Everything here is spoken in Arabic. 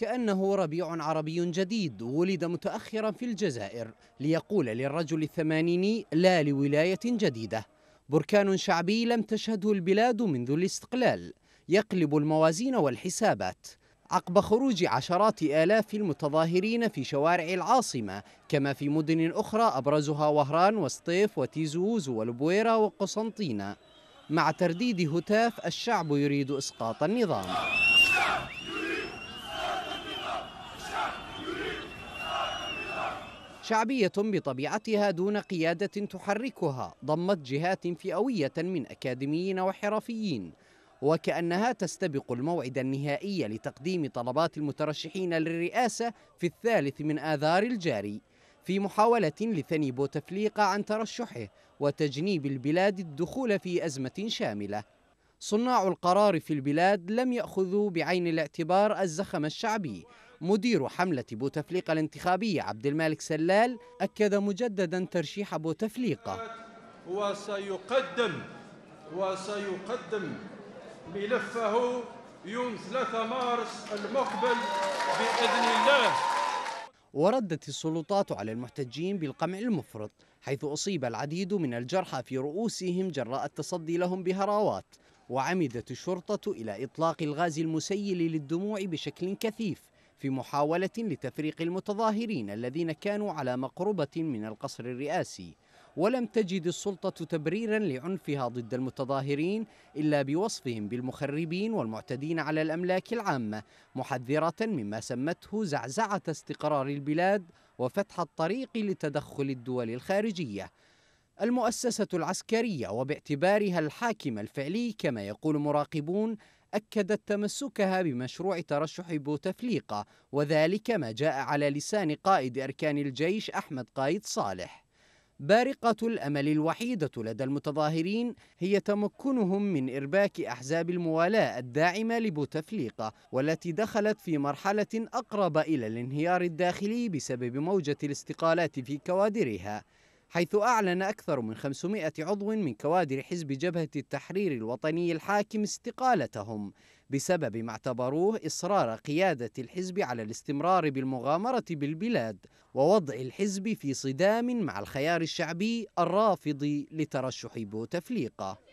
كأنه ربيع عربي جديد ولد متأخرا في الجزائر ليقول للرجل الثمانيني لا لولاية جديدة بركان شعبي لم تشهده البلاد منذ الاستقلال يقلب الموازين والحسابات عقب خروج عشرات آلاف المتظاهرين في شوارع العاصمة كما في مدن أخرى أبرزها وهران وسطيف وتيزوز والبويرة وقسنطينة مع ترديد هتاف الشعب يريد إسقاط النظام شعبية بطبيعتها دون قيادة تحركها ضمت جهات فئوية من أكاديميين وحرفيين وكأنها تستبق الموعد النهائي لتقديم طلبات المترشحين للرئاسة في الثالث من آذار الجاري في محاولة لثني بوتفليقة عن ترشحه وتجنيب البلاد الدخول في أزمة شاملة صناع القرار في البلاد لم يأخذوا بعين الاعتبار الزخم الشعبي مدير حملة بوتفليقة الانتخابية عبد المالك سلال أكد مجددا ترشيح بوتفليقة وسيقدم وسيقدم ملفه يوم 3 مارس المقبل بإذن الله وردت السلطات على المحتجين بالقمع المفرط حيث أصيب العديد من الجرحى في رؤوسهم جراء التصدي لهم بهراوات وعمدت الشرطة إلى إطلاق الغاز المسيل للدموع بشكل كثيف في محاولة لتفريق المتظاهرين الذين كانوا على مقربة من القصر الرئاسي ولم تجد السلطة تبريرا لعنفها ضد المتظاهرين إلا بوصفهم بالمخربين والمعتدين على الأملاك العامة محذرة مما سمته زعزعة استقرار البلاد وفتح الطريق لتدخل الدول الخارجية المؤسسة العسكرية وباعتبارها الحاكم الفعلي كما يقول مراقبون أكدت تمسكها بمشروع ترشح بوتفليقة وذلك ما جاء على لسان قائد أركان الجيش أحمد قايد صالح بارقة الأمل الوحيدة لدى المتظاهرين هي تمكنهم من إرباك أحزاب الموالاة الداعمة لبوتفليقة والتي دخلت في مرحلة أقرب إلى الانهيار الداخلي بسبب موجة الاستقالات في كوادرها حيث أعلن أكثر من 500 عضو من كوادر حزب جبهة التحرير الوطني الحاكم استقالتهم بسبب ما اعتبروه إصرار قيادة الحزب على الاستمرار بالمغامرة بالبلاد ووضع الحزب في صدام مع الخيار الشعبي الرافض لترشح بوتفليقة